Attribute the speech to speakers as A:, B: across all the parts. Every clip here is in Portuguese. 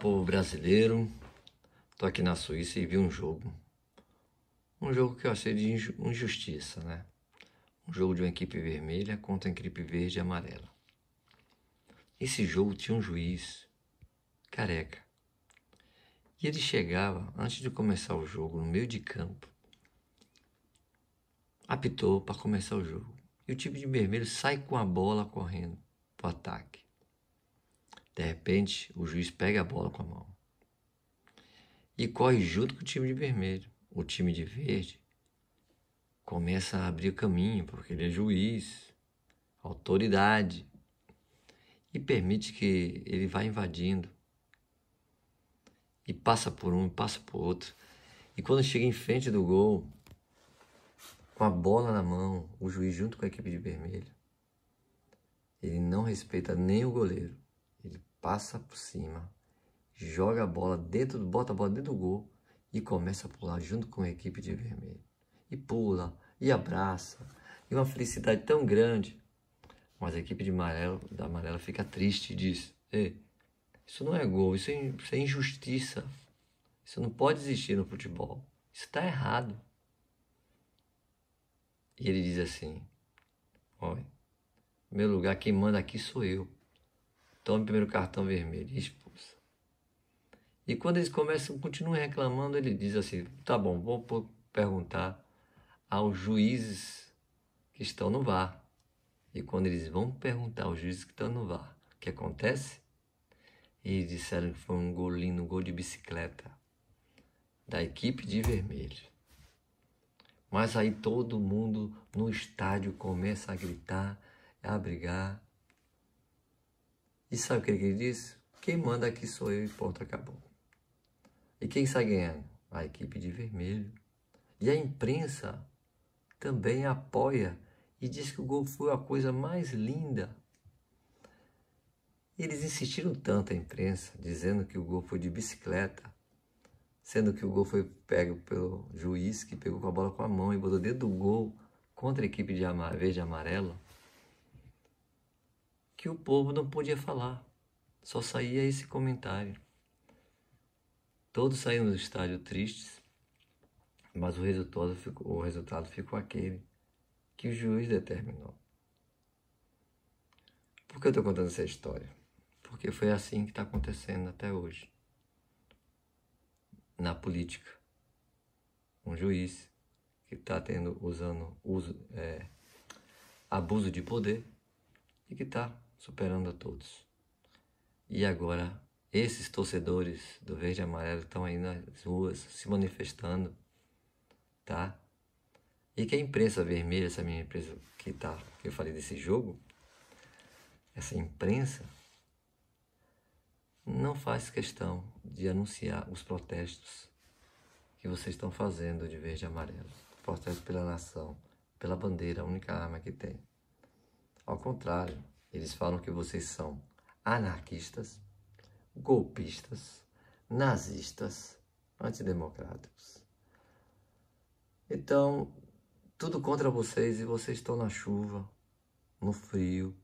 A: Povo brasileiro, tô aqui na Suíça e vi um jogo. Um jogo que eu achei de injustiça, né? Um jogo de uma equipe vermelha contra uma equipe verde e amarela. Esse jogo tinha um juiz careca. E ele chegava, antes de começar o jogo, no meio de campo, apitou para começar o jogo. E o time de vermelho sai com a bola correndo para o ataque. De repente, o juiz pega a bola com a mão e corre junto com o time de vermelho. O time de verde começa a abrir caminho, porque ele é juiz, autoridade, e permite que ele vá invadindo. E passa por um, passa por outro. E quando chega em frente do gol, com a bola na mão, o juiz junto com a equipe de vermelho, ele não respeita nem o goleiro passa por cima, joga a bola dentro, bota a bola dentro do gol e começa a pular junto com a equipe de vermelho. E pula, e abraça, e uma felicidade tão grande. Mas a equipe de amarelo, da amarela fica triste e diz: Isso não é gol, isso é, isso é injustiça. Isso não pode existir no futebol. Isso está errado. E ele diz assim: Olha, meu lugar, quem manda aqui sou eu toma o primeiro cartão vermelho e expulsa. E quando eles começam, continuam reclamando, ele diz assim: tá bom, vou perguntar aos juízes que estão no VAR. E quando eles vão perguntar aos juízes que estão no VAR, o que acontece? E disseram que foi um golinho, um gol de bicicleta da equipe de vermelho. Mas aí todo mundo no estádio começa a gritar, a brigar e sabe o que ele disse? Quem manda aqui sou eu e ponto, acabou. E quem sai ganhando? A equipe de vermelho. E a imprensa também apoia e diz que o gol foi a coisa mais linda. Eles insistiram tanto a imprensa, dizendo que o gol foi de bicicleta, sendo que o gol foi pego pelo juiz que pegou a bola com a mão e botou dentro do gol contra a equipe de verde e amarelo que o povo não podia falar. Só saía esse comentário. Todos saíram do estádio tristes, mas o resultado ficou, o resultado ficou aquele que o juiz determinou. Por que eu estou contando essa história? Porque foi assim que está acontecendo até hoje. Na política. Um juiz que está tendo, usando uso, é, abuso de poder e que está superando a todos. E agora, esses torcedores do verde e amarelo estão aí nas ruas se manifestando, tá? E que a imprensa vermelha, essa minha imprensa que tá, que eu falei desse jogo, essa imprensa não faz questão de anunciar os protestos que vocês estão fazendo de verde e amarelo. Protesto pela nação, pela bandeira, a única arma que tem. Ao contrário, eles falam que vocês são anarquistas, golpistas, nazistas, antidemocráticos. Então, tudo contra vocês e vocês estão na chuva, no frio,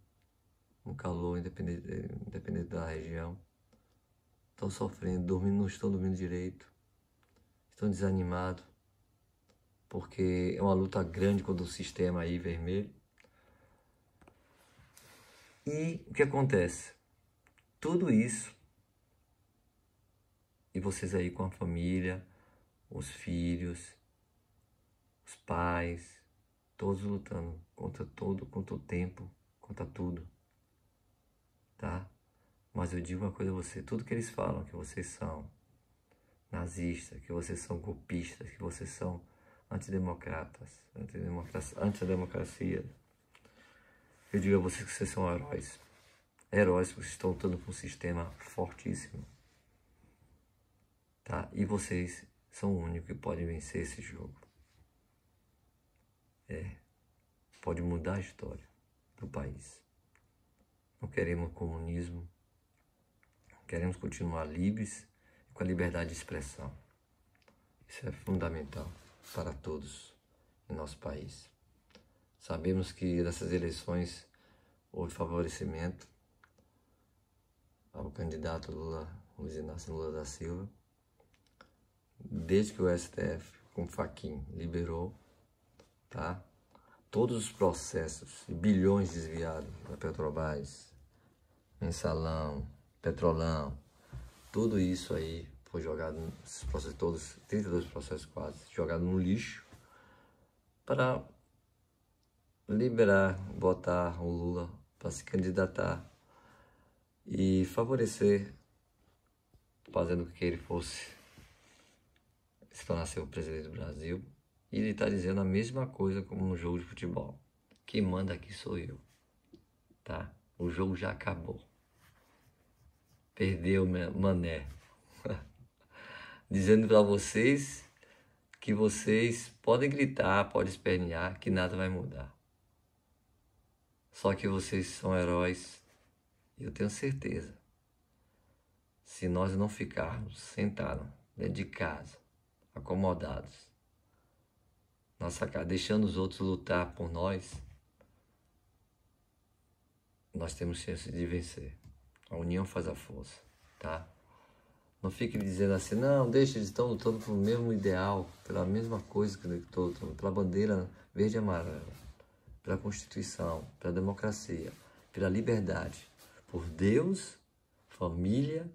A: no calor, independente, independente da região. Estão sofrendo, dormindo, não estão dormindo direito, estão desanimados, porque é uma luta grande contra o sistema aí vermelho e o que acontece? Tudo isso, e vocês aí com a família, os filhos, os pais, todos lutando contra todo, contra o tempo, contra tudo, tá? Mas eu digo uma coisa a você, tudo que eles falam que vocês são nazistas, que vocês são golpistas, que vocês são antidemocratas, antidemocracia, antidemocracia eu digo a vocês que vocês são heróis. Heróis, vocês estão lutando com um sistema fortíssimo. Tá? E vocês são o único que podem vencer esse jogo. É. Pode mudar a história do país. Não queremos comunismo. Queremos continuar livres com a liberdade de expressão. Isso é fundamental para todos em nosso país. Sabemos que nessas eleições houve favorecimento ao candidato Lula, Luiz Inácio Lula da Silva, desde que o STF, com faquinha, liberou, tá? Todos os processos e bilhões desviados da Petrobras, mensalão, petrolão, tudo isso aí foi jogado, esses processos todos, 32 processos quase, jogado no lixo para liberar, votar o Lula para se candidatar e favorecer, fazendo com que ele fosse se tornasse o presidente do Brasil. E ele está dizendo a mesma coisa como no jogo de futebol. Quem manda aqui sou eu, tá? O jogo já acabou. Perdeu, né, mané. dizendo para vocês que vocês podem gritar, podem espernear, que nada vai mudar. Só que vocês são heróis, e eu tenho certeza. Se nós não ficarmos sentados dentro de casa, acomodados, nossa casa, deixando os outros lutar por nós, nós temos chance de vencer. A união faz a força, tá? Não fique dizendo assim, não, deixa, eles estão lutando pelo mesmo ideal, pela mesma coisa que eu estou lutando, pela bandeira verde e amarela pela Constituição, pela democracia, pela liberdade, por Deus, família,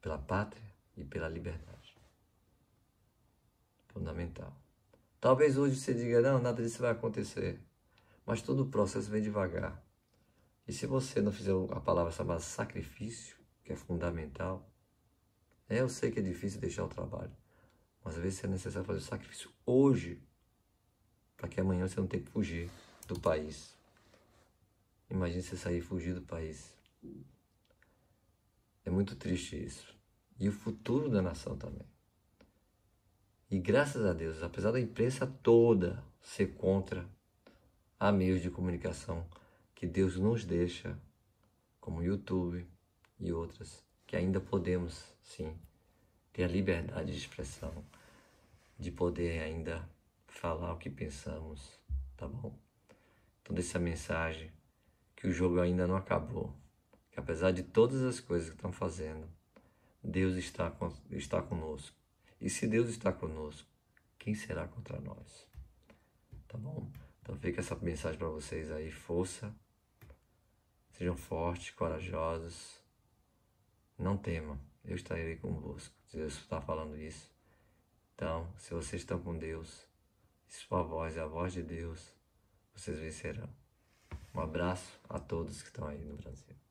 A: pela pátria e pela liberdade. Fundamental. Talvez hoje você diga: não, nada disso vai acontecer. Mas todo o processo vem devagar. E se você não fizer a palavra chamada sacrifício, que é fundamental, né, eu sei que é difícil deixar o trabalho, mas às vezes é necessário fazer o sacrifício hoje para que amanhã você não tenha que fugir do país. Imagine você sair e fugir do país. É muito triste isso. E o futuro da nação também. E graças a Deus, apesar da imprensa toda ser contra há meios de comunicação que Deus nos deixa, como YouTube e outras, que ainda podemos, sim, ter a liberdade de expressão, de poder ainda falar o que pensamos, tá bom? Então deixa a mensagem que o jogo ainda não acabou, que apesar de todas as coisas que estão fazendo, Deus está, com, está conosco. E se Deus está conosco, quem será contra nós? Tá bom? Então fica essa mensagem para vocês aí, força. Sejam fortes, corajosos. Não temam, eu estarei convosco. Jesus está falando isso. Então, se vocês estão com Deus, sua voz, é a voz de Deus, vocês vencerão. Um abraço a todos que estão aí no Brasil.